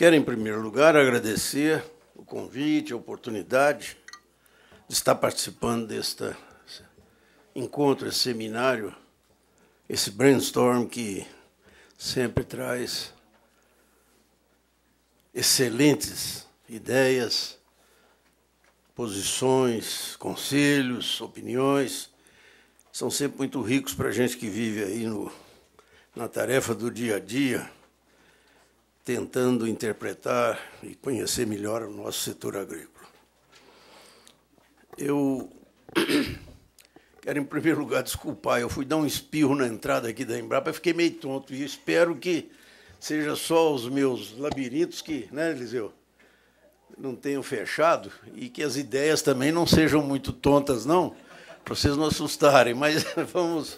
Quero, em primeiro lugar, agradecer o convite, a oportunidade de estar participando deste encontro, esse seminário, esse brainstorm que sempre traz excelentes ideias, posições, conselhos, opiniões. São sempre muito ricos para a gente que vive aí no, na tarefa do dia a dia tentando interpretar e conhecer melhor o nosso setor agrícola. Eu quero, em primeiro lugar, desculpar. Eu fui dar um espirro na entrada aqui da Embrapa, fiquei meio tonto e espero que seja só os meus labirintos que, né, Eliseu, não tenham fechado e que as ideias também não sejam muito tontas, não, para vocês não assustarem. Mas vamos,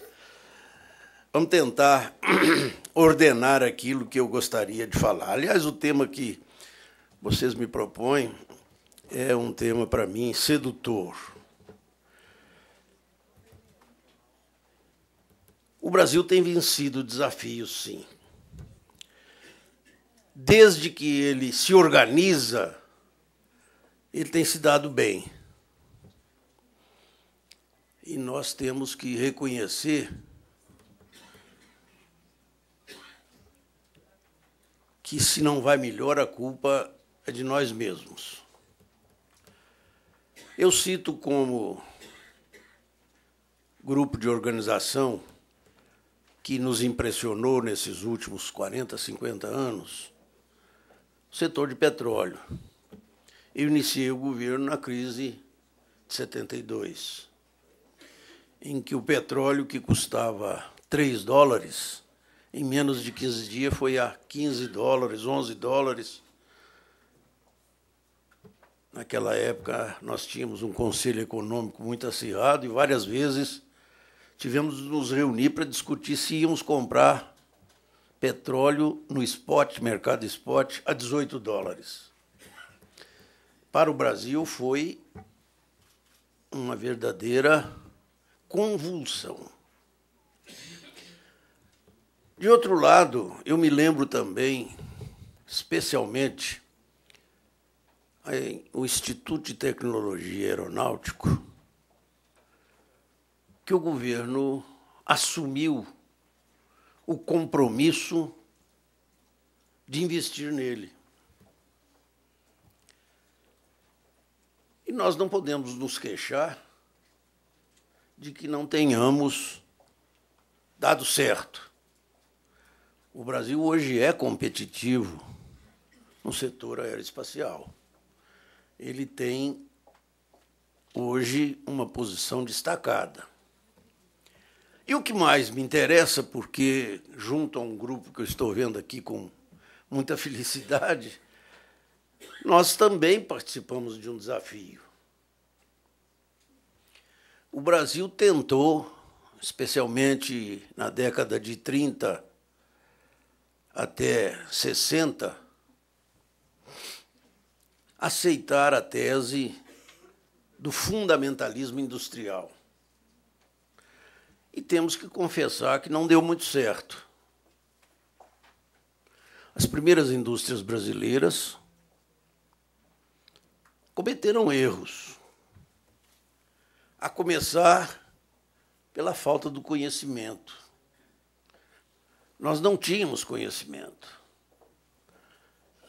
vamos tentar ordenar aquilo que eu gostaria de falar. Aliás, o tema que vocês me propõem é um tema para mim sedutor. O Brasil tem vencido desafios, sim. Desde que ele se organiza, ele tem se dado bem. E nós temos que reconhecer que se não vai melhor, a culpa é de nós mesmos. Eu cito como grupo de organização que nos impressionou nesses últimos 40, 50 anos, o setor de petróleo. Eu iniciei o governo na crise de 72, em que o petróleo que custava 3 dólares em menos de 15 dias foi a 15 dólares, 11 dólares. Naquela época, nós tínhamos um conselho econômico muito acirrado e várias vezes tivemos nos reunir para discutir se íamos comprar petróleo no spot, mercado spot, a 18 dólares. Para o Brasil foi uma verdadeira convulsão. De outro lado, eu me lembro também, especialmente, o Instituto de Tecnologia Aeronáutico, que o governo assumiu o compromisso de investir nele. E nós não podemos nos queixar de que não tenhamos dado certo o Brasil hoje é competitivo no setor aeroespacial. Ele tem hoje uma posição destacada. E o que mais me interessa, porque junto a um grupo que eu estou vendo aqui com muita felicidade, nós também participamos de um desafio. O Brasil tentou, especialmente na década de 30, até 60, aceitar a tese do fundamentalismo industrial. E temos que confessar que não deu muito certo. As primeiras indústrias brasileiras cometeram erros, a começar pela falta do conhecimento. Nós não tínhamos conhecimento.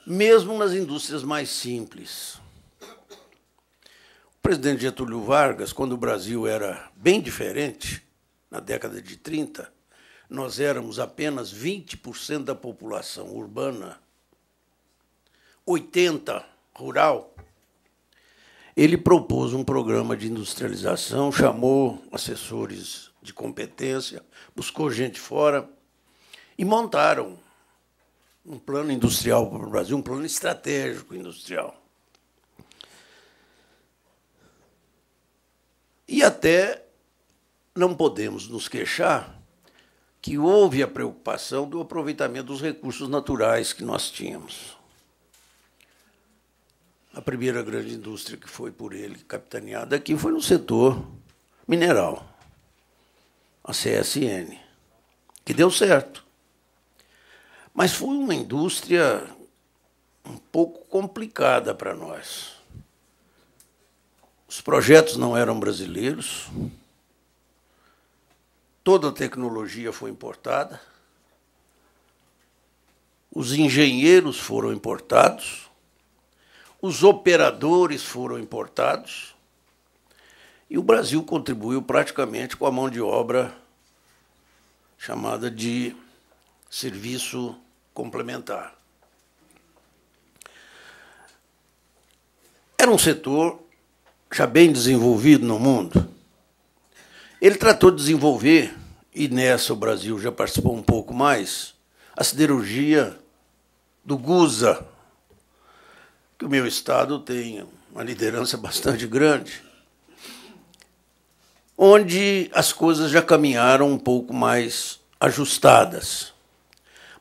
Mesmo nas indústrias mais simples. O presidente Getúlio Vargas, quando o Brasil era bem diferente, na década de 30, nós éramos apenas 20% da população urbana, 80% rural. Ele propôs um programa de industrialização, chamou assessores de competência, buscou gente fora e montaram um plano industrial para o Brasil, um plano estratégico industrial. E até não podemos nos queixar que houve a preocupação do aproveitamento dos recursos naturais que nós tínhamos. A primeira grande indústria que foi por ele capitaneada aqui foi no setor mineral, a CSN, que deu certo. Mas foi uma indústria um pouco complicada para nós. Os projetos não eram brasileiros, toda a tecnologia foi importada, os engenheiros foram importados, os operadores foram importados, e o Brasil contribuiu praticamente com a mão de obra chamada de serviço complementar. Era um setor já bem desenvolvido no mundo. Ele tratou de desenvolver, e nessa o Brasil já participou um pouco mais, a siderurgia do Gusa, que o meu estado tem uma liderança bastante grande, onde as coisas já caminharam um pouco mais ajustadas.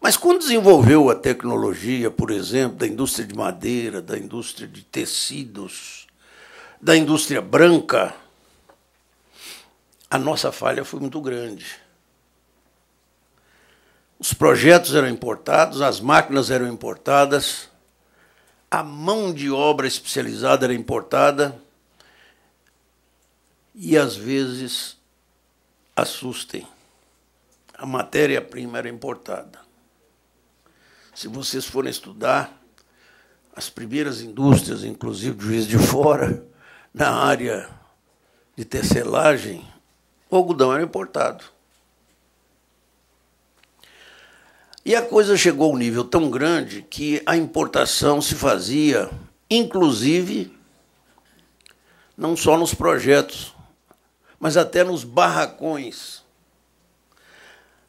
Mas quando desenvolveu a tecnologia, por exemplo, da indústria de madeira, da indústria de tecidos, da indústria branca, a nossa falha foi muito grande. Os projetos eram importados, as máquinas eram importadas, a mão de obra especializada era importada e às vezes assustem. A matéria-prima era importada se vocês forem estudar as primeiras indústrias, inclusive do Juiz de Fora, na área de tecelagem, o algodão era importado. E a coisa chegou a um nível tão grande que a importação se fazia, inclusive, não só nos projetos, mas até nos barracões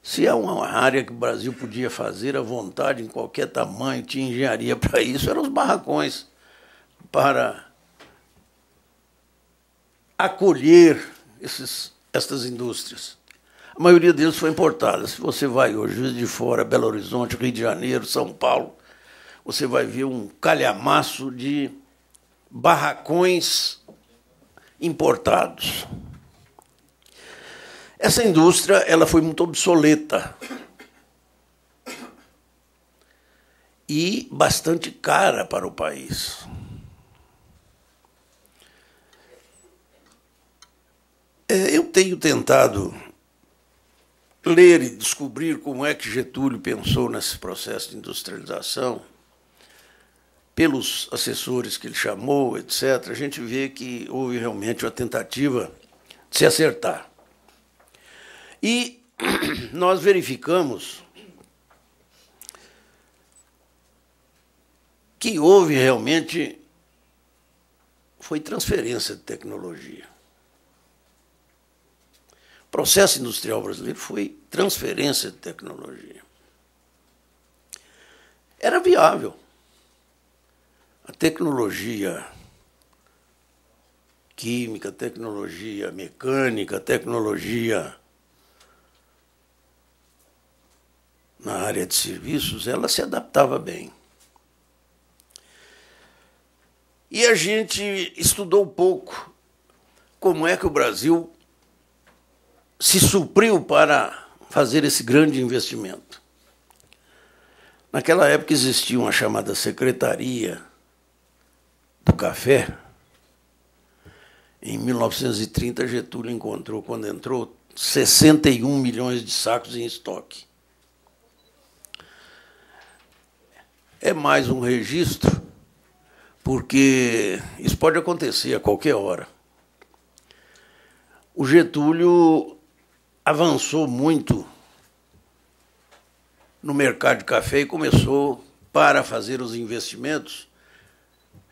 se é uma área que o Brasil podia fazer à vontade, em qualquer tamanho, tinha engenharia para isso, eram os barracões para acolher esses, estas indústrias. A maioria deles foi importada. Se você vai hoje, de Fora, Belo Horizonte, Rio de Janeiro, São Paulo, você vai ver um calhamaço de barracões importados. Essa indústria ela foi muito obsoleta e bastante cara para o país. É, eu tenho tentado ler e descobrir como é que Getúlio pensou nesse processo de industrialização, pelos assessores que ele chamou, etc., a gente vê que houve realmente uma tentativa de se acertar. E nós verificamos que houve realmente foi transferência de tecnologia. O processo industrial brasileiro foi transferência de tecnologia. Era viável. A tecnologia química, tecnologia mecânica, tecnologia na área de serviços, ela se adaptava bem. E a gente estudou um pouco como é que o Brasil se supriu para fazer esse grande investimento. Naquela época existia uma chamada Secretaria do Café. Em 1930, Getúlio encontrou, quando entrou, 61 milhões de sacos em estoque. É mais um registro, porque isso pode acontecer a qualquer hora. O Getúlio avançou muito no mercado de café e começou para fazer os investimentos.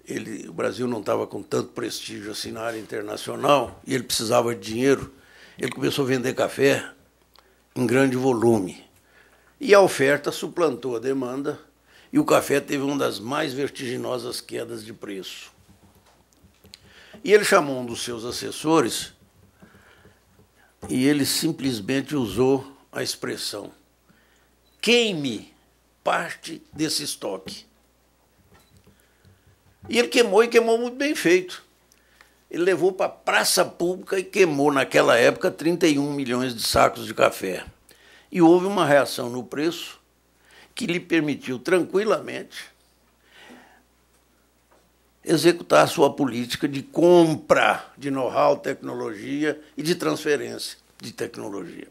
Ele, o Brasil não estava com tanto prestígio assim na área internacional e ele precisava de dinheiro. Ele começou a vender café em grande volume. E a oferta suplantou a demanda e o café teve uma das mais vertiginosas quedas de preço. E ele chamou um dos seus assessores e ele simplesmente usou a expressão: queime parte desse estoque. E ele queimou e queimou muito bem feito. Ele levou para a praça pública e queimou, naquela época, 31 milhões de sacos de café. E houve uma reação no preço que lhe permitiu tranquilamente executar a sua política de compra de know-how, tecnologia e de transferência de tecnologia.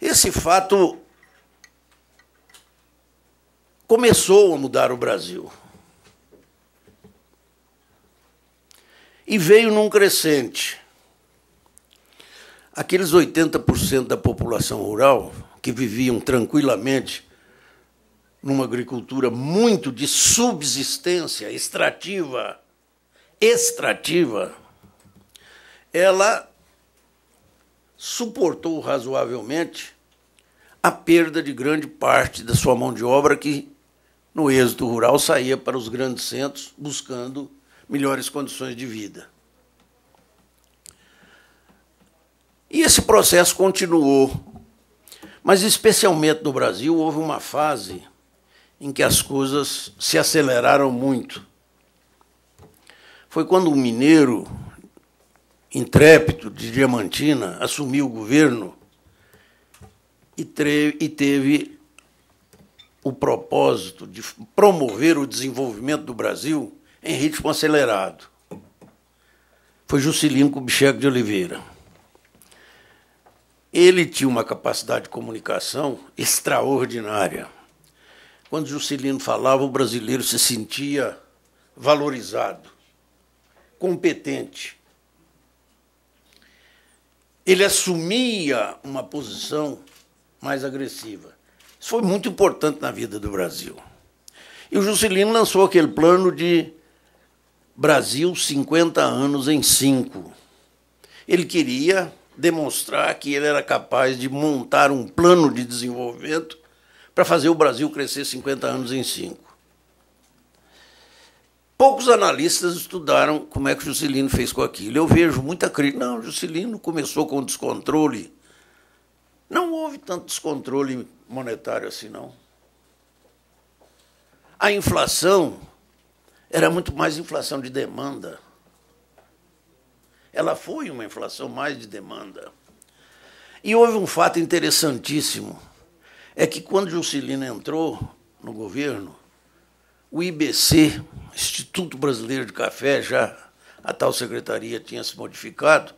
Esse fato começou a mudar o Brasil. E veio num crescente. Aqueles 80% da população rural que viviam tranquilamente numa agricultura muito de subsistência extrativa, extrativa, ela suportou razoavelmente a perda de grande parte da sua mão de obra que no êxito rural saía para os grandes centros buscando melhores condições de vida. E esse processo continuou. Mas, especialmente no Brasil, houve uma fase em que as coisas se aceleraram muito. Foi quando um mineiro intrépido de Diamantina assumiu o governo e, e teve o propósito de promover o desenvolvimento do Brasil em ritmo acelerado. Foi Juscelino Kubitschek de Oliveira. Ele tinha uma capacidade de comunicação extraordinária. Quando Juscelino falava, o brasileiro se sentia valorizado, competente. Ele assumia uma posição mais agressiva. Isso foi muito importante na vida do Brasil. E o Juscelino lançou aquele plano de Brasil 50 anos em 5. Ele queria demonstrar que ele era capaz de montar um plano de desenvolvimento para fazer o Brasil crescer 50 anos em 5. Poucos analistas estudaram como é que o Juscelino fez com aquilo. Eu vejo muita crítica. Não, o Juscelino começou com descontrole. Não houve tanto descontrole monetário assim, não. A inflação era muito mais inflação de demanda ela foi uma inflação mais de demanda. E houve um fato interessantíssimo: é que quando Juscelino entrou no governo, o IBC, Instituto Brasileiro de Café, já a tal secretaria tinha se modificado,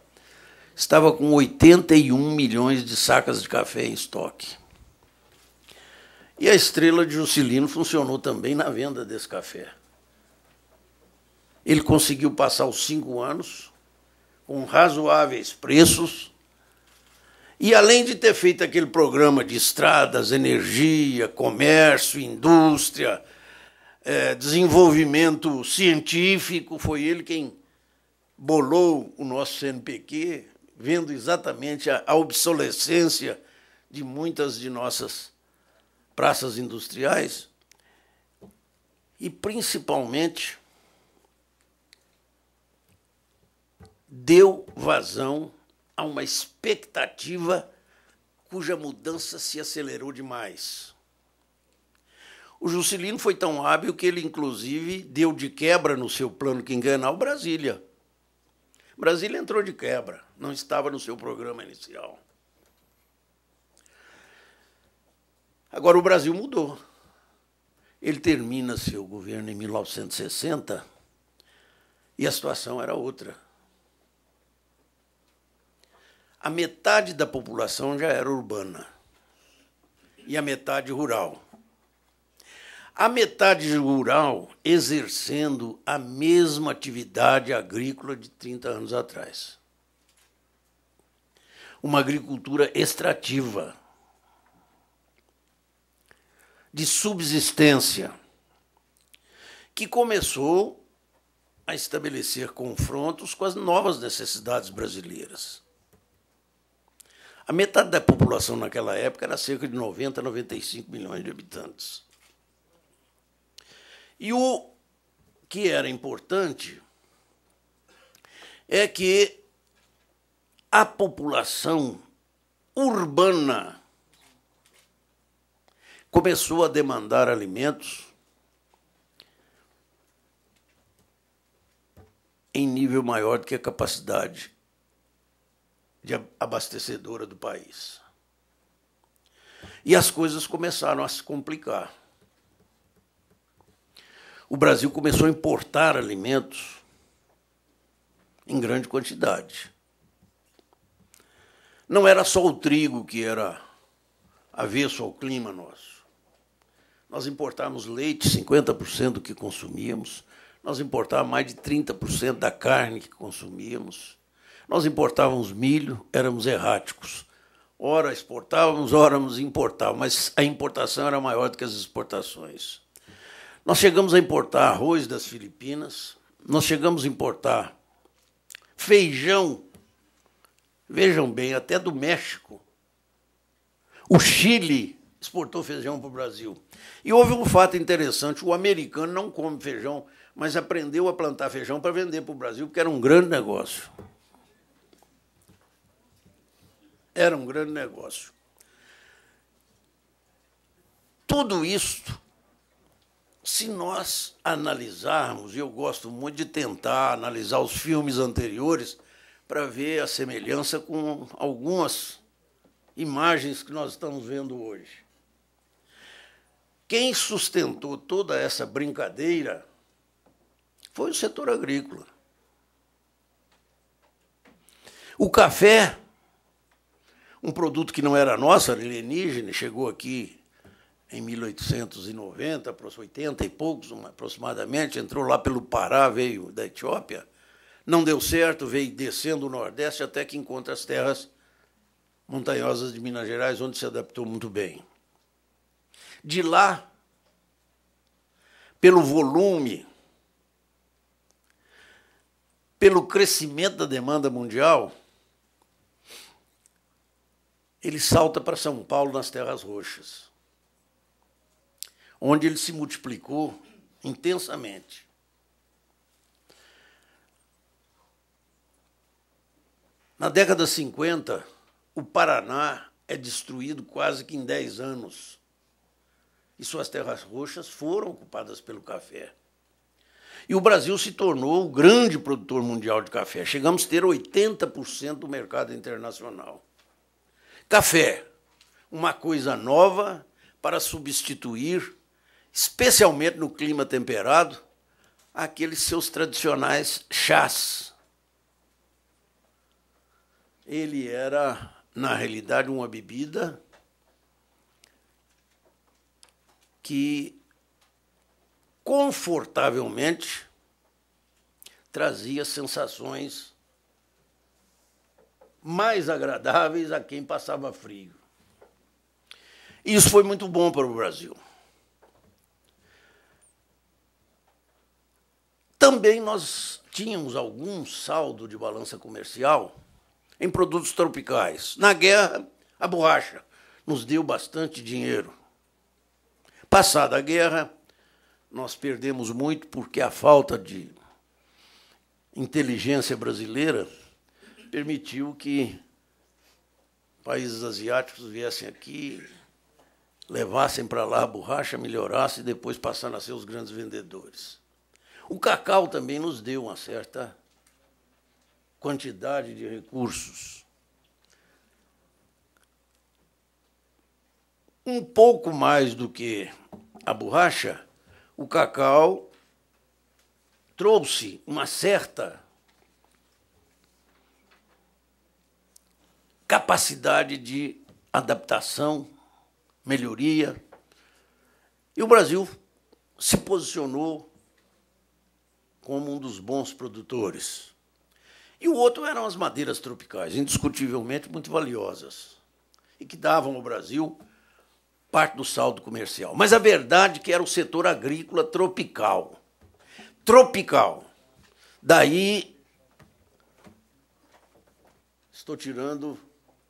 estava com 81 milhões de sacas de café em estoque. E a estrela de Juscelino funcionou também na venda desse café. Ele conseguiu passar os cinco anos com razoáveis preços. E além de ter feito aquele programa de estradas, energia, comércio, indústria, é, desenvolvimento científico, foi ele quem bolou o nosso CNPq, vendo exatamente a obsolescência de muitas de nossas praças industriais e principalmente deu vazão a uma expectativa cuja mudança se acelerou demais. O Juscelino foi tão hábil que ele, inclusive, deu de quebra no seu plano que Brasil. Brasília. Brasília entrou de quebra, não estava no seu programa inicial. Agora o Brasil mudou. Ele termina seu governo em 1960 e a situação era outra a metade da população já era urbana e a metade rural. A metade rural exercendo a mesma atividade agrícola de 30 anos atrás. Uma agricultura extrativa, de subsistência, que começou a estabelecer confrontos com as novas necessidades brasileiras a metade da população naquela época era cerca de 90, 95 milhões de habitantes. E o que era importante é que a população urbana começou a demandar alimentos em nível maior do que a capacidade de abastecedora do país. E as coisas começaram a se complicar. O Brasil começou a importar alimentos em grande quantidade. Não era só o trigo que era avesso ao clima nosso. Nós importávamos leite, 50% do que consumíamos, nós importávamos mais de 30% da carne que consumíamos, nós importávamos milho, éramos erráticos. Ora exportávamos, ora importávamos, mas a importação era maior do que as exportações. Nós chegamos a importar arroz das Filipinas, nós chegamos a importar feijão, vejam bem, até do México. O Chile exportou feijão para o Brasil. E houve um fato interessante: o americano não come feijão, mas aprendeu a plantar feijão para vender para o Brasil, porque era um grande negócio. Era um grande negócio. Tudo isso, se nós analisarmos, e eu gosto muito de tentar analisar os filmes anteriores para ver a semelhança com algumas imagens que nós estamos vendo hoje. Quem sustentou toda essa brincadeira foi o setor agrícola. O café um produto que não era nosso, era alienígena, chegou aqui em 1890, 80 e poucos aproximadamente, entrou lá pelo Pará, veio da Etiópia, não deu certo, veio descendo o Nordeste até que encontra as terras montanhosas de Minas Gerais, onde se adaptou muito bem. De lá, pelo volume, pelo crescimento da demanda mundial, ele salta para São Paulo nas Terras Roxas, onde ele se multiplicou intensamente. Na década de 50, o Paraná é destruído quase que em 10 anos. E suas terras roxas foram ocupadas pelo café. E o Brasil se tornou o grande produtor mundial de café. Chegamos a ter 80% do mercado internacional. Café, uma coisa nova para substituir, especialmente no clima temperado, aqueles seus tradicionais chás. Ele era, na realidade, uma bebida que confortavelmente trazia sensações mais agradáveis a quem passava frio. Isso foi muito bom para o Brasil. Também nós tínhamos algum saldo de balança comercial em produtos tropicais. Na guerra, a borracha nos deu bastante dinheiro. Passada a guerra, nós perdemos muito porque a falta de inteligência brasileira permitiu que países asiáticos viessem aqui, levassem para lá a borracha, melhorassem e depois passaram a ser os grandes vendedores. O cacau também nos deu uma certa quantidade de recursos. Um pouco mais do que a borracha, o cacau trouxe uma certa capacidade de adaptação, melhoria. E o Brasil se posicionou como um dos bons produtores. E o outro eram as madeiras tropicais, indiscutivelmente muito valiosas, e que davam ao Brasil parte do saldo comercial. Mas a verdade é que era o setor agrícola tropical. Tropical. Daí estou tirando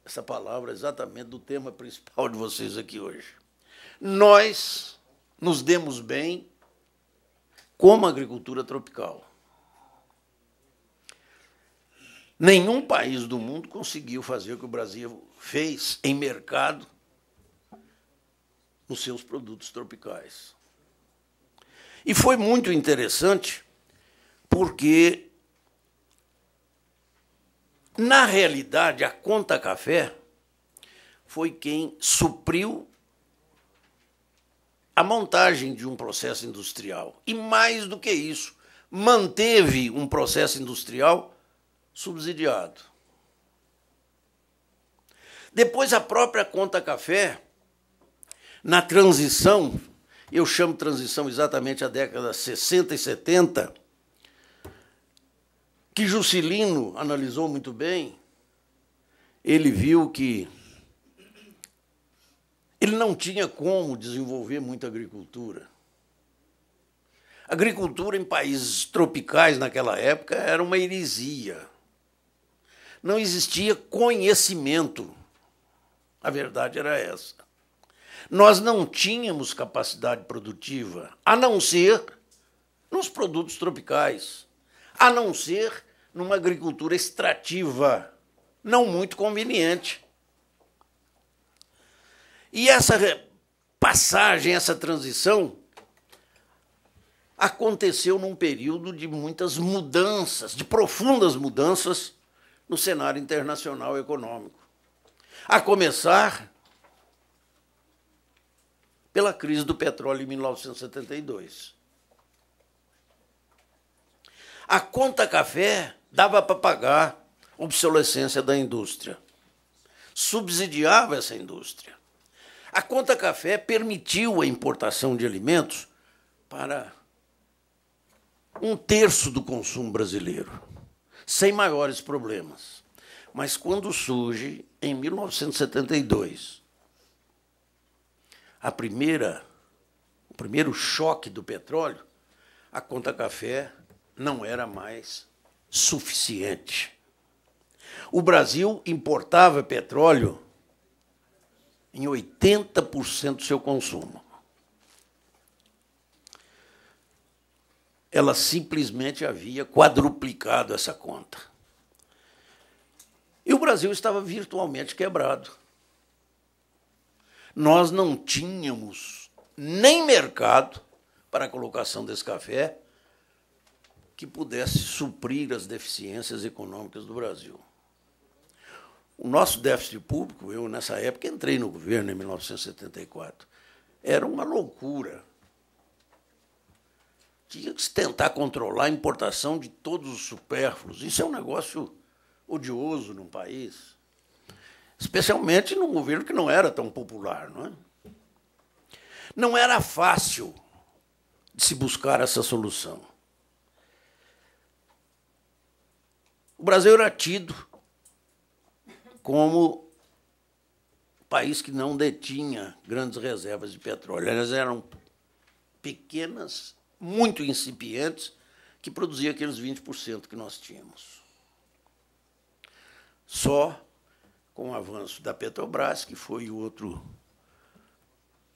essa palavra exatamente do tema principal de vocês aqui hoje. Nós nos demos bem como agricultura tropical. Nenhum país do mundo conseguiu fazer o que o Brasil fez em mercado nos seus produtos tropicais. E foi muito interessante porque na realidade, a Conta Café foi quem supriu a montagem de um processo industrial. E mais do que isso, manteve um processo industrial subsidiado. Depois, a própria Conta Café, na transição, eu chamo transição exatamente a década 60 e 70, que Juscelino analisou muito bem, ele viu que ele não tinha como desenvolver muita agricultura. Agricultura em países tropicais naquela época era uma heresia. Não existia conhecimento. A verdade era essa. Nós não tínhamos capacidade produtiva, a não ser nos produtos tropicais, a não ser numa agricultura extrativa, não muito conveniente. E essa passagem, essa transição, aconteceu num período de muitas mudanças, de profundas mudanças no cenário internacional econômico. A começar pela crise do petróleo em 1972. A conta café dava para pagar obsolescência da indústria. Subsidiava essa indústria. A conta café permitiu a importação de alimentos para um terço do consumo brasileiro, sem maiores problemas. Mas quando surge, em 1972, a primeira, o primeiro choque do petróleo, a conta café não era mais suficiente. O Brasil importava petróleo em 80% do seu consumo. Ela simplesmente havia quadruplicado essa conta. E o Brasil estava virtualmente quebrado. Nós não tínhamos nem mercado para a colocação desse café que pudesse suprir as deficiências econômicas do Brasil. O nosso déficit público, eu nessa época entrei no governo em 1974, era uma loucura. Tinha que se tentar controlar a importação de todos os supérfluos. Isso é um negócio odioso num país, especialmente num governo que não era tão popular. Não, é? não era fácil de se buscar essa solução. O Brasil era tido como país que não detinha grandes reservas de petróleo. Elas eram pequenas, muito incipientes, que produziam aqueles 20% que nós tínhamos. Só com o avanço da Petrobras, que foi o outro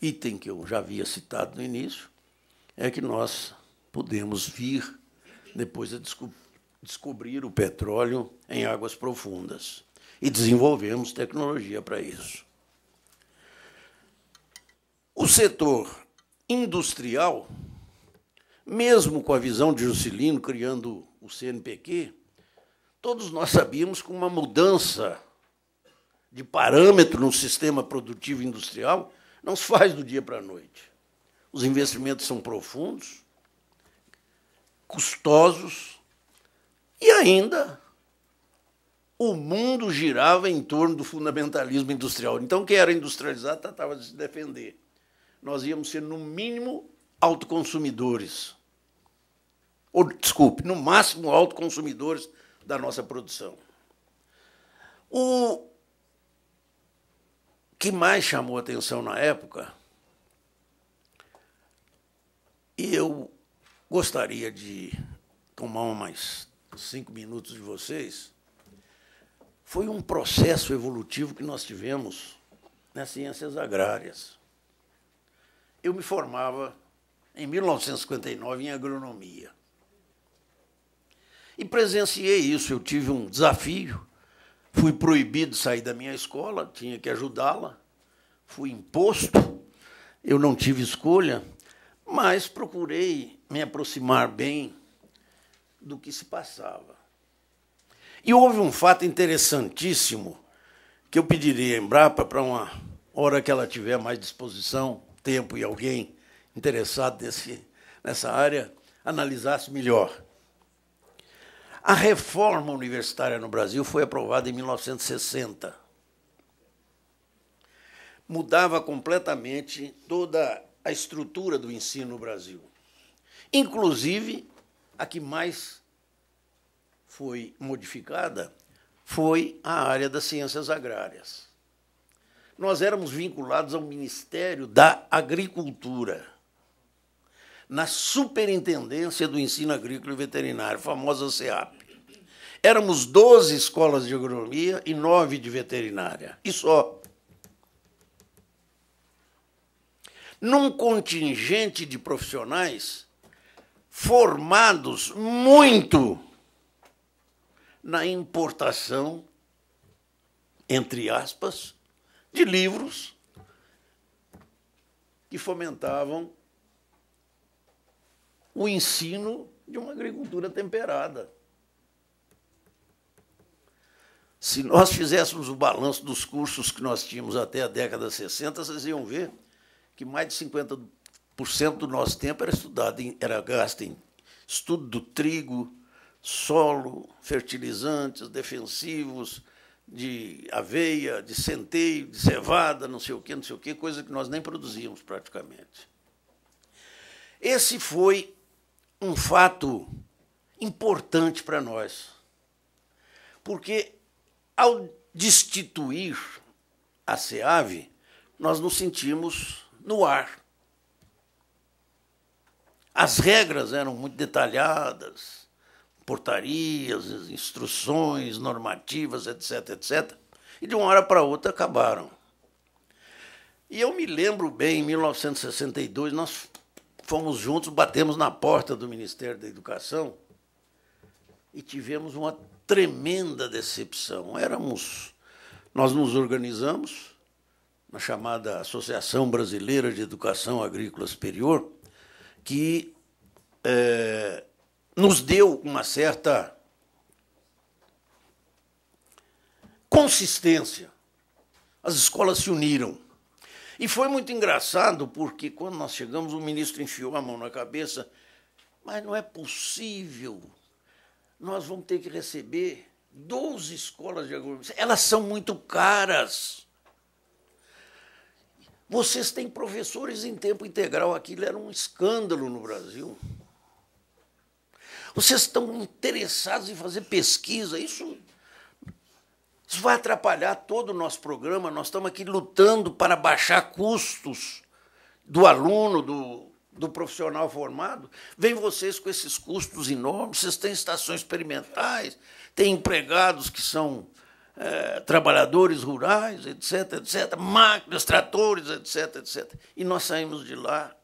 item que eu já havia citado no início, é que nós pudemos vir depois a descobrir descobrir o petróleo em águas profundas e desenvolvemos tecnologia para isso. O setor industrial, mesmo com a visão de Juscelino criando o CNPq, todos nós sabíamos que uma mudança de parâmetro no sistema produtivo industrial não se faz do dia para a noite. Os investimentos são profundos, custosos, e ainda, o mundo girava em torno do fundamentalismo industrial. Então, quem era industrializado tratava tá, de se defender. Nós íamos ser, no mínimo, autoconsumidores. Ou, desculpe, no máximo, autoconsumidores da nossa produção. O que mais chamou atenção na época, e eu gostaria de tomar uma mais cinco minutos de vocês, foi um processo evolutivo que nós tivemos nas ciências agrárias. Eu me formava em 1959 em agronomia. E presenciei isso, eu tive um desafio, fui proibido de sair da minha escola, tinha que ajudá-la, fui imposto, eu não tive escolha, mas procurei me aproximar bem do que se passava. E houve um fato interessantíssimo que eu pediria a Embrapa para uma hora que ela tiver mais disposição, tempo e alguém interessado nesse, nessa área analisasse melhor. A reforma universitária no Brasil foi aprovada em 1960. Mudava completamente toda a estrutura do ensino no Brasil, inclusive a que mais foi modificada foi a área das ciências agrárias. Nós éramos vinculados ao Ministério da Agricultura, na Superintendência do Ensino Agrícola e Veterinário, famosa SEAP. Éramos 12 escolas de agronomia e 9 de veterinária, e só. Num contingente de profissionais formados muito na importação, entre aspas, de livros que fomentavam o ensino de uma agricultura temperada. Se nós fizéssemos o balanço dos cursos que nós tínhamos até a década de 60, vocês iam ver que mais de 50 do nosso tempo era estudado, era gasto em estudo do trigo, solo, fertilizantes, defensivos, de aveia, de centeio, de cevada, não sei o quê, não sei o quê, coisa que nós nem produzíamos praticamente. Esse foi um fato importante para nós, porque ao destituir a SEAV, nós nos sentimos no ar as regras eram muito detalhadas, portarias, instruções, normativas, etc, etc. E de uma hora para outra acabaram. E eu me lembro bem, em 1962, nós fomos juntos, batemos na porta do Ministério da Educação e tivemos uma tremenda decepção. Éramos, nós nos organizamos na chamada Associação Brasileira de Educação Agrícola Superior, que é, nos deu uma certa consistência. As escolas se uniram. E foi muito engraçado, porque quando nós chegamos, o ministro enfiou a mão na cabeça, mas não é possível, nós vamos ter que receber 12 escolas de agronomia. Elas são muito caras. Vocês têm professores em tempo integral, aquilo era um escândalo no Brasil. Vocês estão interessados em fazer pesquisa, isso, isso vai atrapalhar todo o nosso programa. Nós estamos aqui lutando para baixar custos do aluno, do, do profissional formado, vem vocês com esses custos enormes, vocês têm estações experimentais, têm empregados que são eh, trabalhadores rurais, etc., etc., máquinas, tratores, etc., etc. E nós saímos de lá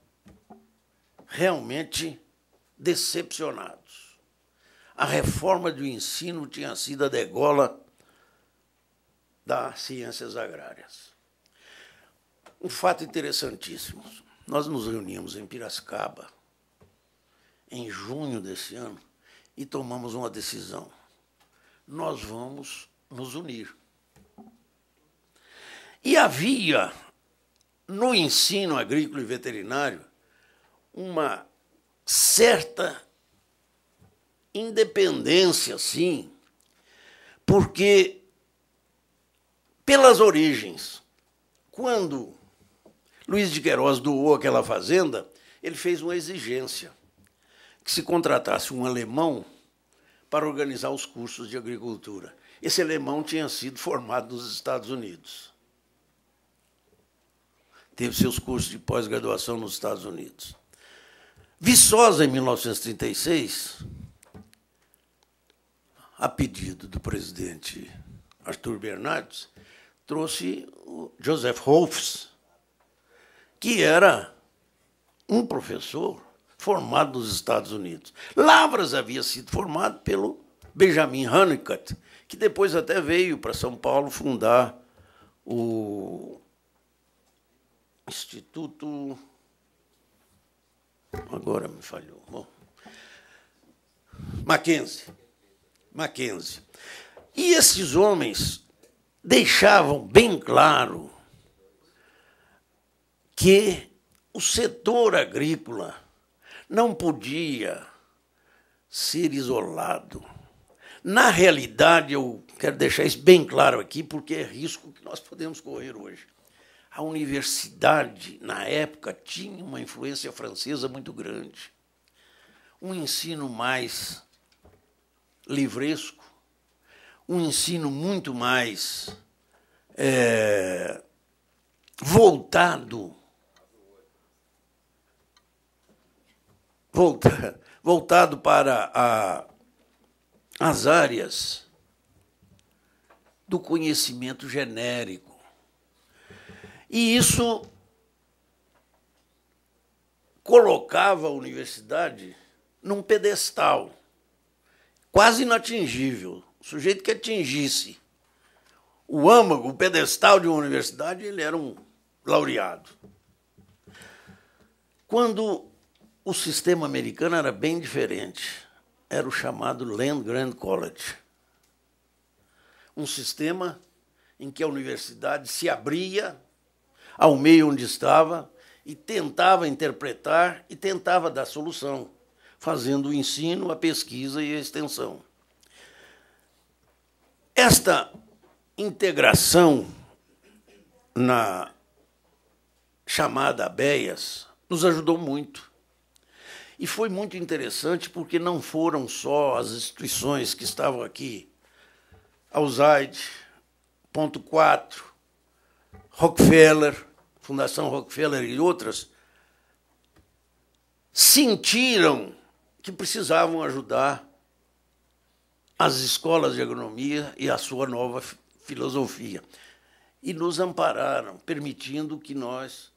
realmente decepcionados. A reforma do ensino tinha sido a degola das ciências agrárias. Um fato interessantíssimo. Nós nos reunimos em Piracicaba, em junho desse ano, e tomamos uma decisão. Nós vamos nos unir. E havia no ensino agrícola e veterinário uma certa independência, sim, porque pelas origens, quando Luiz de Queiroz doou aquela fazenda, ele fez uma exigência que se contratasse um alemão para organizar os cursos de agricultura. Esse alemão tinha sido formado nos Estados Unidos. Teve seus cursos de pós-graduação nos Estados Unidos. Viçosa, em 1936, a pedido do presidente Arthur Bernardes, trouxe o Joseph Hofs, que era um professor formado nos Estados Unidos. Lavras havia sido formado pelo Benjamin Hunnicutt, que depois até veio para São Paulo fundar o Instituto. Agora me falhou. Bom. Mackenzie. Mackenzie. E esses homens deixavam bem claro que o setor agrícola não podia ser isolado na realidade, eu quero deixar isso bem claro aqui, porque é risco que nós podemos correr hoje. A universidade, na época, tinha uma influência francesa muito grande. Um ensino mais livresco, um ensino muito mais é, voltado voltado para a as áreas do conhecimento genérico. E isso colocava a universidade num pedestal quase inatingível. O sujeito que atingisse o âmago, o pedestal de uma universidade, ele era um laureado. Quando o sistema americano era bem diferente era o chamado Land Grant College. Um sistema em que a universidade se abria ao meio onde estava e tentava interpretar e tentava dar solução, fazendo o ensino, a pesquisa e a extensão. Esta integração na chamada ABEAS nos ajudou muito. E foi muito interessante porque não foram só as instituições que estavam aqui, Alzaide, Ponto 4, Rockefeller, Fundação Rockefeller e outras, sentiram que precisavam ajudar as escolas de agronomia e a sua nova filosofia. E nos ampararam, permitindo que nós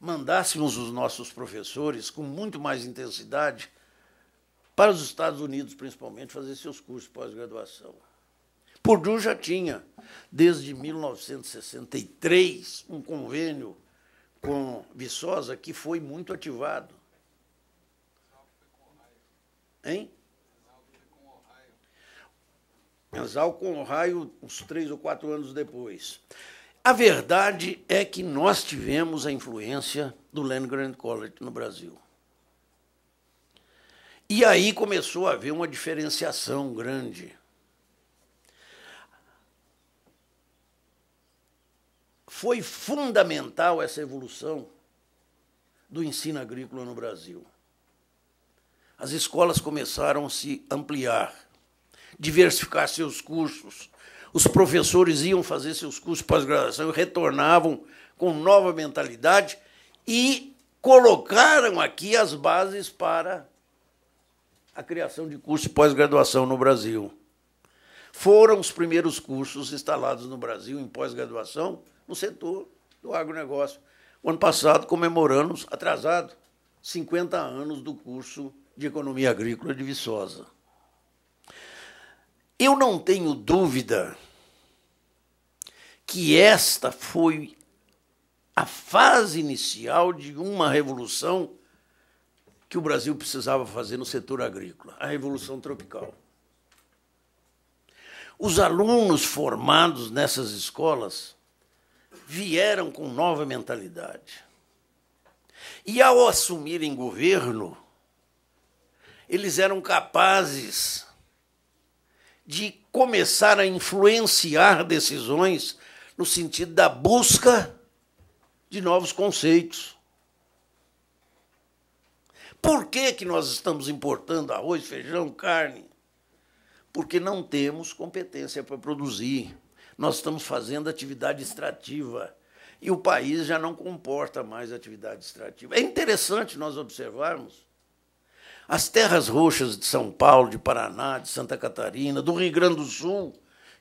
mandássemos os nossos professores com muito mais intensidade para os Estados Unidos, principalmente, fazer seus cursos de pós-graduação. Purdue já tinha, desde 1963, um convênio com Viçosa que foi muito ativado. Hein? Mensal com Ohio, uns três ou quatro anos depois. A verdade é que nós tivemos a influência do Land Grant College no Brasil. E aí começou a haver uma diferenciação grande. Foi fundamental essa evolução do ensino agrícola no Brasil. As escolas começaram a se ampliar, diversificar seus cursos, os professores iam fazer seus cursos de pós-graduação e retornavam com nova mentalidade e colocaram aqui as bases para a criação de cursos de pós-graduação no Brasil. Foram os primeiros cursos instalados no Brasil em pós-graduação no setor do agronegócio. O ano passado comemoramos, atrasado, 50 anos do curso de Economia Agrícola de Viçosa. Eu não tenho dúvida que esta foi a fase inicial de uma revolução que o Brasil precisava fazer no setor agrícola, a revolução tropical. Os alunos formados nessas escolas vieram com nova mentalidade. E ao assumirem governo, eles eram capazes de começar a influenciar decisões no sentido da busca de novos conceitos. Por que, que nós estamos importando arroz, feijão, carne? Porque não temos competência para produzir. Nós estamos fazendo atividade extrativa e o país já não comporta mais atividade extrativa. É interessante nós observarmos as terras roxas de São Paulo, de Paraná, de Santa Catarina, do Rio Grande do Sul,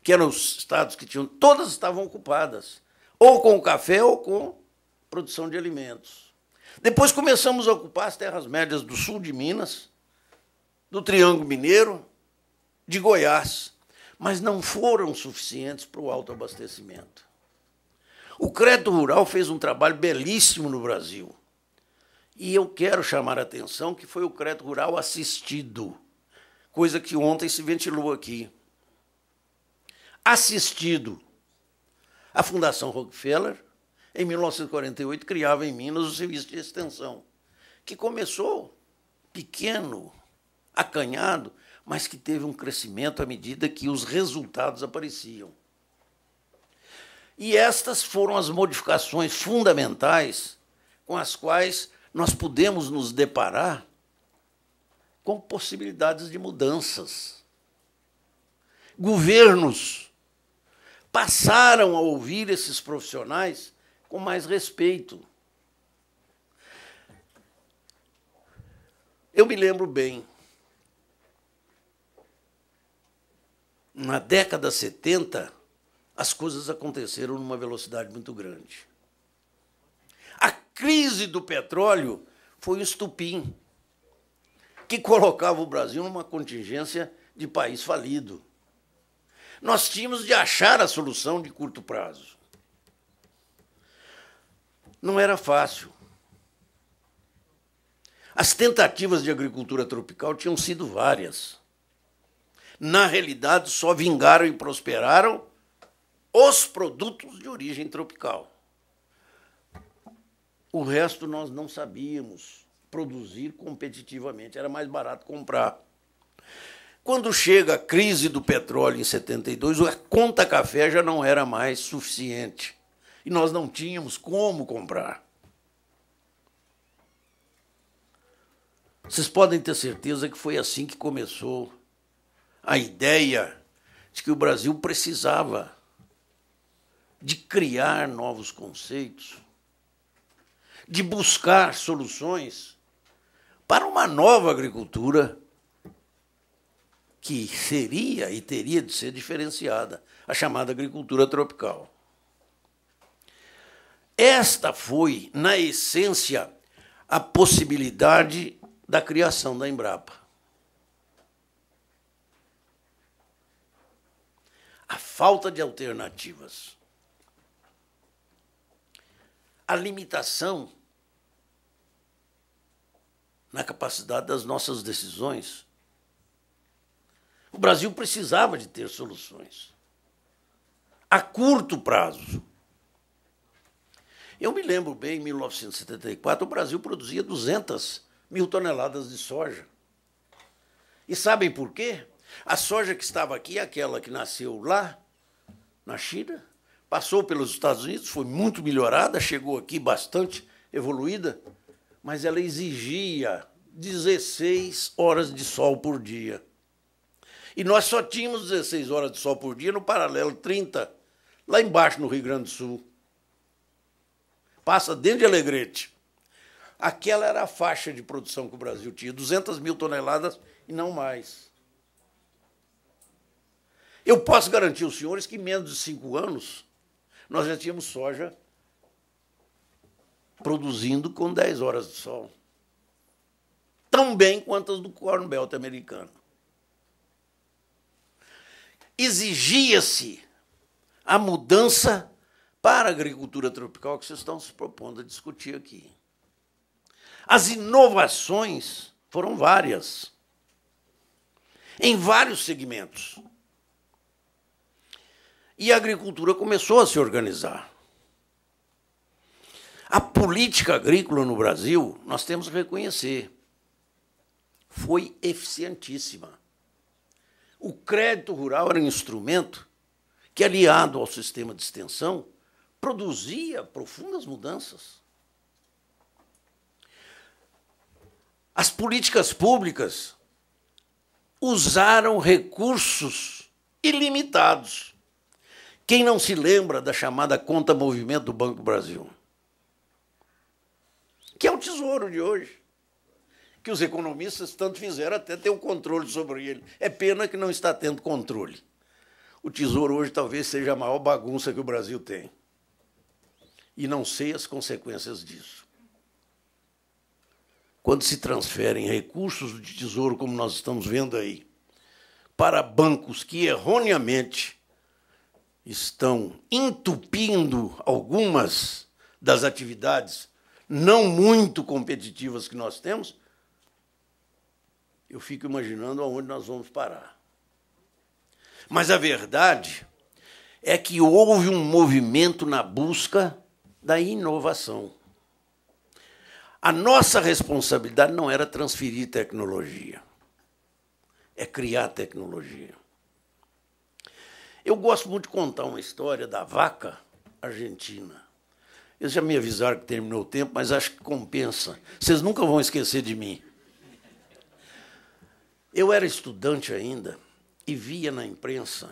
que eram os estados que tinham, todas estavam ocupadas, ou com café ou com produção de alimentos. Depois começamos a ocupar as terras médias do sul de Minas, do Triângulo Mineiro, de Goiás, mas não foram suficientes para o autoabastecimento. O crédito rural fez um trabalho belíssimo no Brasil. E eu quero chamar a atenção que foi o crédito rural assistido, coisa que ontem se ventilou aqui. Assistido. A Fundação Rockefeller, em 1948, criava em Minas o serviço de extensão, que começou pequeno, acanhado, mas que teve um crescimento à medida que os resultados apareciam. E estas foram as modificações fundamentais com as quais nós podemos nos deparar com possibilidades de mudanças. Governos passaram a ouvir esses profissionais com mais respeito. Eu me lembro bem, na década 70, as coisas aconteceram numa velocidade muito grande crise do petróleo foi o estupim que colocava o Brasil numa contingência de país falido. Nós tínhamos de achar a solução de curto prazo. Não era fácil. As tentativas de agricultura tropical tinham sido várias. Na realidade, só vingaram e prosperaram os produtos de origem tropical. O resto nós não sabíamos produzir competitivamente, era mais barato comprar. Quando chega a crise do petróleo em 72, a conta café já não era mais suficiente e nós não tínhamos como comprar. Vocês podem ter certeza que foi assim que começou a ideia de que o Brasil precisava de criar novos conceitos, de buscar soluções para uma nova agricultura que seria e teria de ser diferenciada, a chamada agricultura tropical. Esta foi, na essência, a possibilidade da criação da Embrapa. A falta de alternativas. A limitação na capacidade das nossas decisões. O Brasil precisava de ter soluções a curto prazo. Eu me lembro bem, em 1974, o Brasil produzia 200 mil toneladas de soja. E sabem por quê? A soja que estava aqui, aquela que nasceu lá, na China, passou pelos Estados Unidos, foi muito melhorada, chegou aqui bastante evoluída, mas ela exigia 16 horas de sol por dia. E nós só tínhamos 16 horas de sol por dia no paralelo 30, lá embaixo no Rio Grande do Sul. Passa dentro de Alegrete. Aquela era a faixa de produção que o Brasil tinha, 200 mil toneladas e não mais. Eu posso garantir aos senhores que em menos de cinco anos nós já tínhamos soja produzindo com 10 horas de sol. Tão bem quanto as do Corn Belt americano. Exigia-se a mudança para a agricultura tropical que vocês estão se propondo a discutir aqui. As inovações foram várias, em vários segmentos. E a agricultura começou a se organizar. A política agrícola no Brasil, nós temos que reconhecer, foi eficientíssima. O crédito rural era um instrumento que, aliado ao sistema de extensão, produzia profundas mudanças. As políticas públicas usaram recursos ilimitados. Quem não se lembra da chamada conta movimento do Banco Brasil? que é o tesouro de hoje, que os economistas tanto fizeram até ter o um controle sobre ele. É pena que não está tendo controle. O tesouro hoje talvez seja a maior bagunça que o Brasil tem. E não sei as consequências disso. Quando se transferem recursos de tesouro, como nós estamos vendo aí, para bancos que erroneamente estão entupindo algumas das atividades não muito competitivas que nós temos, eu fico imaginando aonde nós vamos parar. Mas a verdade é que houve um movimento na busca da inovação. A nossa responsabilidade não era transferir tecnologia, é criar tecnologia. Eu gosto muito de contar uma história da vaca argentina. Eles já me avisaram que terminou o tempo, mas acho que compensa. Vocês nunca vão esquecer de mim. Eu era estudante ainda e via na imprensa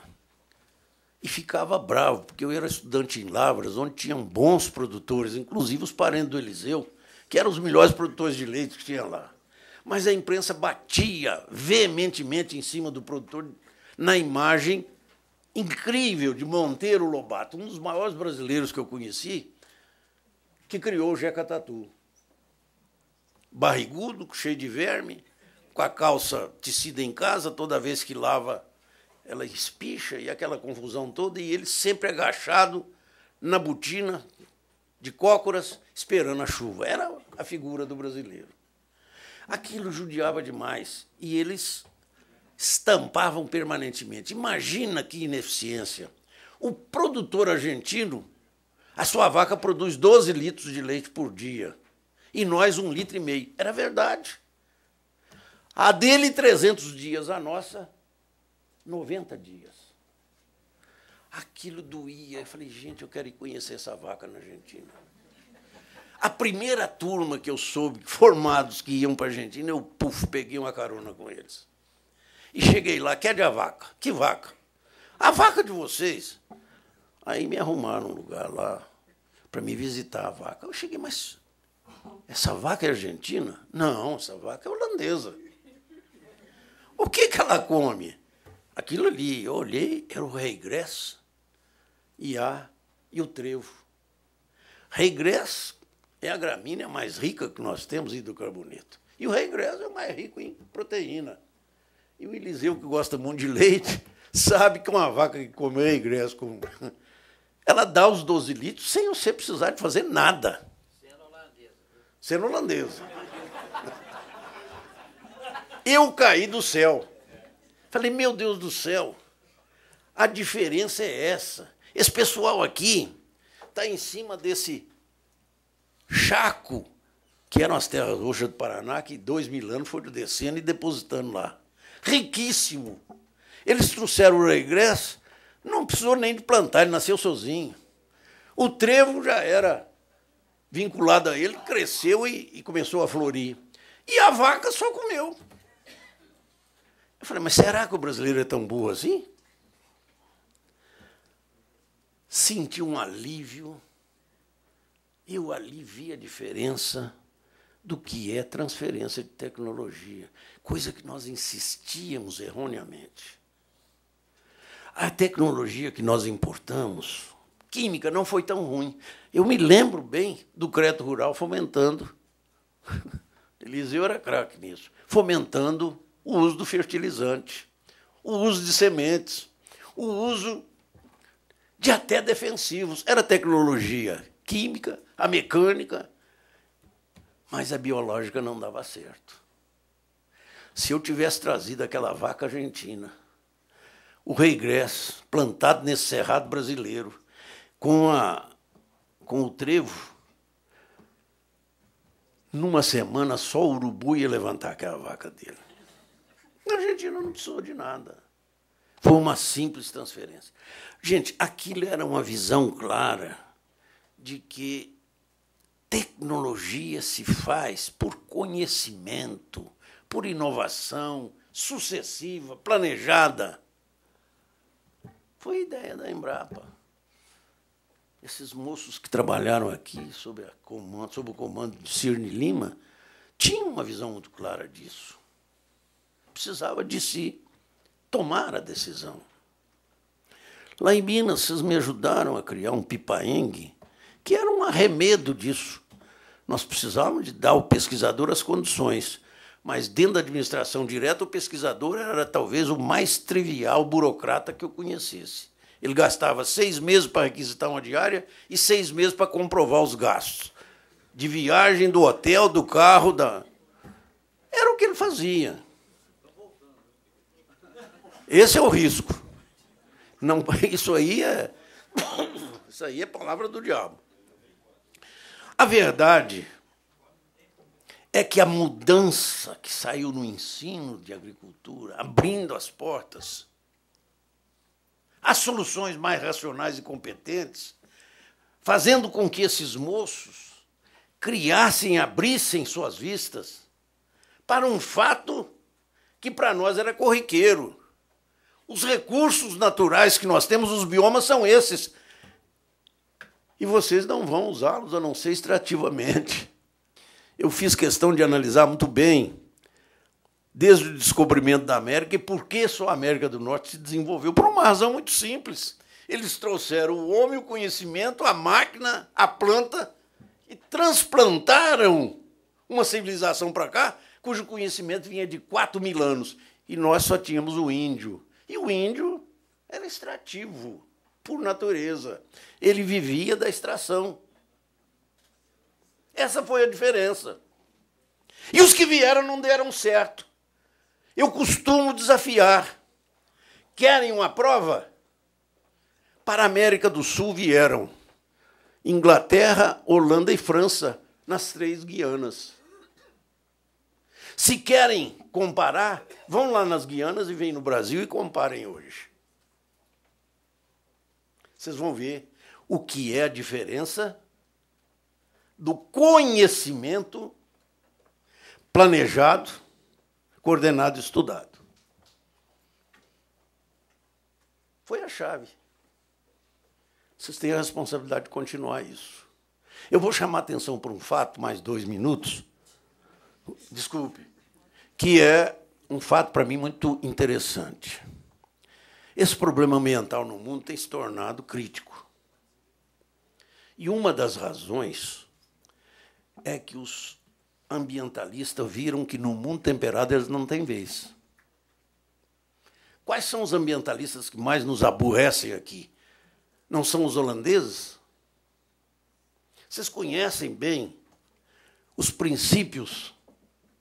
e ficava bravo, porque eu era estudante em Lavras, onde tinham bons produtores, inclusive os parentes do Eliseu, que eram os melhores produtores de leite que tinha lá. Mas a imprensa batia veementemente em cima do produtor na imagem incrível de Monteiro Lobato, um dos maiores brasileiros que eu conheci, que criou o Jeca Tatu. Barrigudo, cheio de verme, com a calça tecida em casa, toda vez que lava ela espicha e aquela confusão toda, e ele sempre agachado na botina de cócoras, esperando a chuva. Era a figura do brasileiro. Aquilo judiava demais e eles estampavam permanentemente. Imagina que ineficiência. O produtor argentino a sua vaca produz 12 litros de leite por dia. E nós um litro e meio. Era verdade. A dele 300 dias, a nossa 90 dias. Aquilo doía. Eu falei, gente, eu quero ir conhecer essa vaca na Argentina. A primeira turma que eu soube, formados que iam para a Argentina, eu puf, peguei uma carona com eles. E cheguei lá, quer de a vaca? Que vaca? A vaca de vocês. Aí me arrumaram um lugar lá para me visitar a vaca. Eu cheguei, mas essa vaca é argentina? Não, essa vaca é holandesa. O que, que ela come? Aquilo ali, eu olhei, era o regresso e a e o trevo. Regresso é a gramínea mais rica que nós temos em hidrocarboneto. E o regresso é o mais rico em proteína. E o Eliseu, que gosta muito de leite, sabe que uma vaca que come regresso com ela dá os 12 litros sem você precisar de fazer nada. Sendo holandesa. Sendo holandesa. Eu caí do céu. Falei, meu Deus do céu, a diferença é essa. Esse pessoal aqui está em cima desse chaco, que eram é as terras roxas do Paraná, que dois mil anos foram descendo e depositando lá. Riquíssimo. Eles trouxeram o regresso não precisou nem de plantar, ele nasceu sozinho. O trevo já era vinculado a ele, cresceu e, e começou a florir. E a vaca só comeu. Eu falei, mas será que o brasileiro é tão burro assim? Senti um alívio. Eu ali vi a diferença do que é transferência de tecnologia, coisa que nós insistíamos erroneamente. A tecnologia que nós importamos, química, não foi tão ruim. Eu me lembro bem do crédito rural fomentando. Eliseu era craque nisso. Fomentando o uso do fertilizante, o uso de sementes, o uso de até defensivos. Era tecnologia química, a mecânica, mas a biológica não dava certo. Se eu tivesse trazido aquela vaca argentina o rei reigrés plantado nesse cerrado brasileiro, com, a, com o trevo. Numa semana só o urubu ia levantar aquela vaca dele. Na Argentina não precisou de nada. Foi uma simples transferência. Gente, aquilo era uma visão clara de que tecnologia se faz por conhecimento, por inovação sucessiva, planejada. Foi ideia da Embrapa. Esses moços que trabalharam aqui sob, comando, sob o comando de Cirne Lima tinham uma visão muito clara disso. Precisava de se tomar a decisão. Lá em Minas, vocês me ajudaram a criar um pipaengue, que era um arremedo disso. Nós precisávamos de dar ao pesquisador as condições mas dentro da administração direta, o pesquisador era talvez o mais trivial burocrata que eu conhecesse. Ele gastava seis meses para requisitar uma diária e seis meses para comprovar os gastos de viagem, do hotel, do carro, da. Era o que ele fazia. Esse é o risco. Não, isso aí é isso aí é palavra do diabo. A verdade é que a mudança que saiu no ensino de agricultura, abrindo as portas, as soluções mais racionais e competentes, fazendo com que esses moços criassem, abrissem suas vistas para um fato que para nós era corriqueiro. Os recursos naturais que nós temos, os biomas, são esses. E vocês não vão usá-los a não ser extrativamente eu fiz questão de analisar muito bem, desde o descobrimento da América, e por que só a América do Norte se desenvolveu. Por uma razão muito simples. Eles trouxeram o homem, o conhecimento, a máquina, a planta e transplantaram uma civilização para cá cujo conhecimento vinha de 4 mil anos. E nós só tínhamos o índio. E o índio era extrativo, por natureza. Ele vivia da extração. Essa foi a diferença. E os que vieram não deram certo. Eu costumo desafiar. Querem uma prova? Para a América do Sul vieram Inglaterra, Holanda e França, nas três Guianas. Se querem comparar, vão lá nas Guianas e vêm no Brasil e comparem hoje. Vocês vão ver o que é a diferença do conhecimento planejado, coordenado e estudado. Foi a chave. Vocês têm a responsabilidade de continuar isso. Eu vou chamar a atenção para um fato, mais dois minutos. Desculpe. Que é um fato, para mim, muito interessante. Esse problema ambiental no mundo tem se tornado crítico. E uma das razões é que os ambientalistas viram que no mundo temperado eles não têm vez. Quais são os ambientalistas que mais nos aborrecem aqui? Não são os holandeses? Vocês conhecem bem os princípios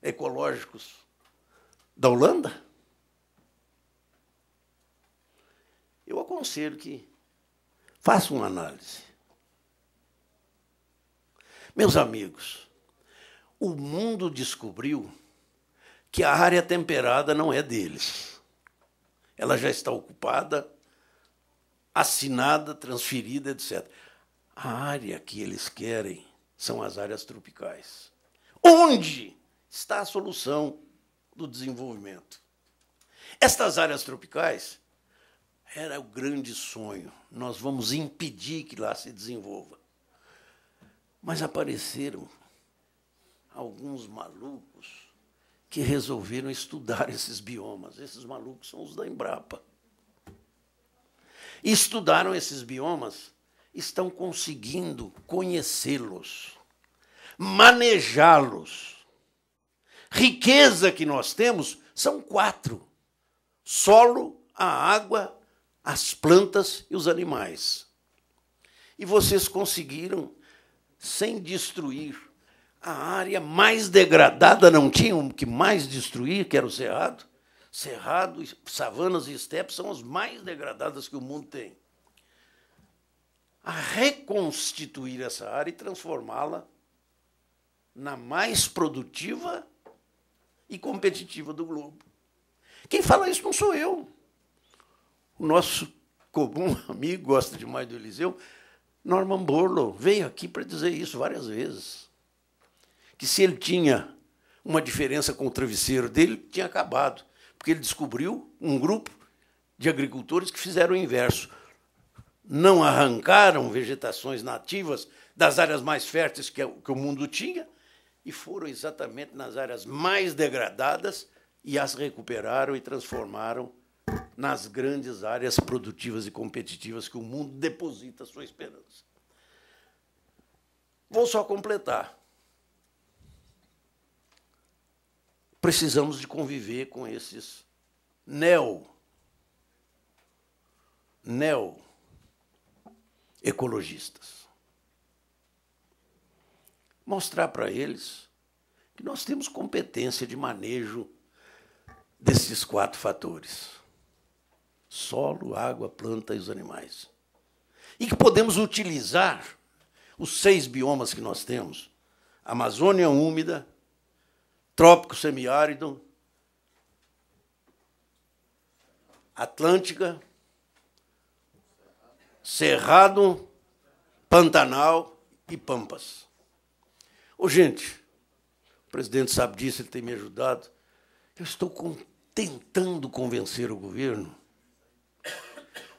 ecológicos da Holanda? Eu aconselho que façam uma análise. Meus amigos, o mundo descobriu que a área temperada não é deles. Ela já está ocupada, assinada, transferida, etc. A área que eles querem são as áreas tropicais. Onde está a solução do desenvolvimento? Estas áreas tropicais era o grande sonho. Nós vamos impedir que lá se desenvolva. Mas apareceram alguns malucos que resolveram estudar esses biomas. Esses malucos são os da Embrapa. Estudaram esses biomas, estão conseguindo conhecê-los, manejá-los. Riqueza que nós temos são quatro: solo, a água, as plantas e os animais. E vocês conseguiram sem destruir. A área mais degradada não tinha o que mais destruir, que era o cerrado. Cerrado, savanas e estepes são as mais degradadas que o mundo tem. A reconstituir essa área e transformá-la na mais produtiva e competitiva do globo. Quem fala isso não sou eu. O nosso comum amigo, gosta demais do Eliseu, Norman Borlo veio aqui para dizer isso várias vezes. Que se ele tinha uma diferença com o travesseiro dele, tinha acabado. Porque ele descobriu um grupo de agricultores que fizeram o inverso. Não arrancaram vegetações nativas das áreas mais férteis que o mundo tinha e foram exatamente nas áreas mais degradadas e as recuperaram e transformaram nas grandes áreas produtivas e competitivas que o mundo deposita sua esperança. Vou só completar. Precisamos de conviver com esses neo neo ecologistas. Mostrar para eles que nós temos competência de manejo desses quatro fatores solo, água, plantas e animais. E que podemos utilizar os seis biomas que nós temos: Amazônia úmida, trópico semiárido, Atlântica, Cerrado, Pantanal e Pampas. Ô, gente, o presidente sabe disso, ele tem me ajudado. Eu estou com, tentando convencer o governo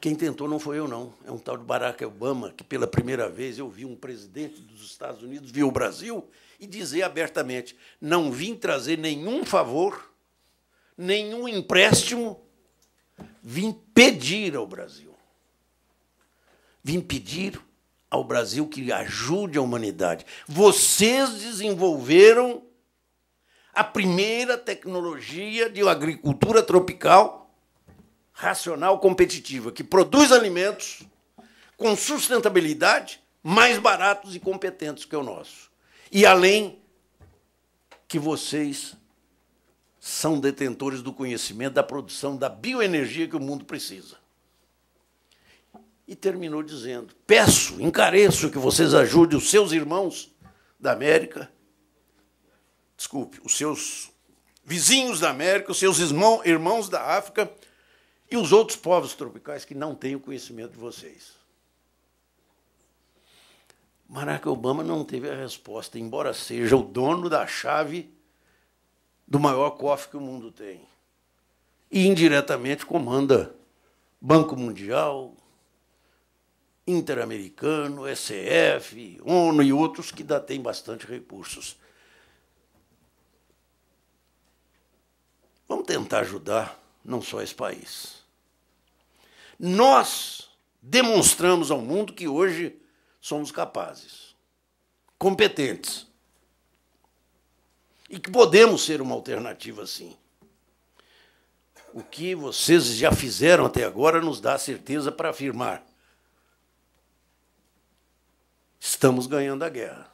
quem tentou não foi eu, não. É um tal de Barack Obama, que pela primeira vez eu vi um presidente dos Estados Unidos vir o Brasil e dizer abertamente: não vim trazer nenhum favor, nenhum empréstimo, vim pedir ao Brasil. Vim pedir ao Brasil que ajude a humanidade. Vocês desenvolveram a primeira tecnologia de agricultura tropical racional competitiva, que produz alimentos com sustentabilidade, mais baratos e competentes que o nosso. E além que vocês são detentores do conhecimento da produção da bioenergia que o mundo precisa. E terminou dizendo: peço, encareço que vocês ajudem os seus irmãos da América, desculpe, os seus vizinhos da América, os seus irmãos da África, e os outros povos tropicais que não têm o conhecimento de vocês. Barack Obama não teve a resposta, embora seja o dono da chave do maior cofre que o mundo tem. E indiretamente comanda Banco Mundial, Interamericano, ECF, ONU e outros que ainda têm bastante recursos. Vamos tentar ajudar não só esse país, nós demonstramos ao mundo que hoje somos capazes, competentes, e que podemos ser uma alternativa sim. O que vocês já fizeram até agora nos dá certeza para afirmar: estamos ganhando a guerra.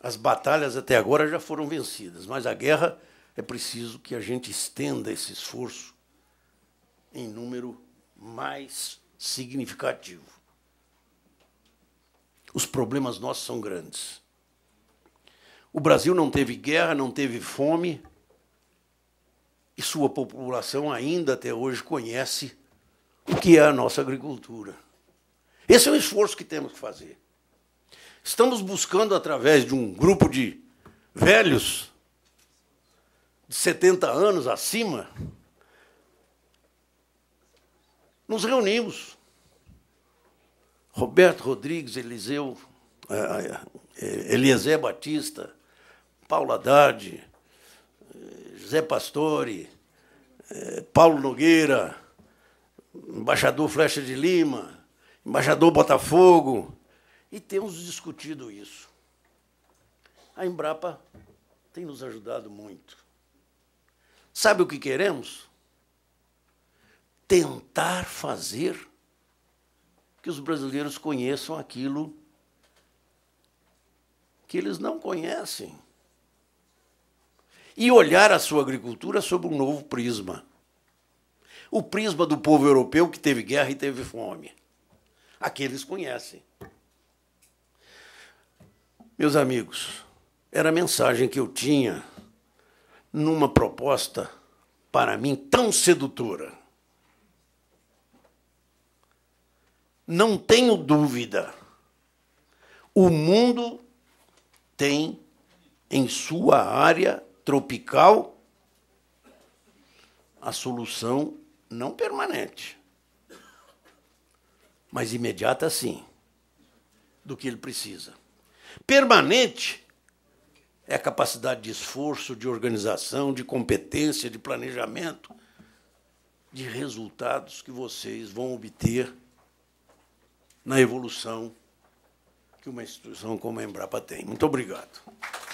As batalhas até agora já foram vencidas, mas a guerra é preciso que a gente estenda esse esforço em número mais significativo. Os problemas nossos são grandes. O Brasil não teve guerra, não teve fome, e sua população ainda até hoje conhece o que é a nossa agricultura. Esse é um esforço que temos que fazer. Estamos buscando, através de um grupo de velhos, de 70 anos acima, nos reunimos. Roberto Rodrigues, Eliseu, é, é, é, Eliezer Batista, Paulo Haddad, José Pastore, Paulo Nogueira, embaixador Flecha de Lima, embaixador Botafogo, e temos discutido isso. A Embrapa tem nos ajudado muito. Sabe o que queremos? tentar fazer que os brasileiros conheçam aquilo que eles não conhecem. E olhar a sua agricultura sob um novo prisma. O prisma do povo europeu que teve guerra e teve fome. Aqueles conhecem. Meus amigos, era a mensagem que eu tinha numa proposta para mim tão sedutora. Não tenho dúvida. O mundo tem em sua área tropical a solução não permanente, mas imediata sim, do que ele precisa. Permanente é a capacidade de esforço, de organização, de competência, de planejamento, de resultados que vocês vão obter na evolução que uma instituição como a Embrapa tem. Muito obrigado.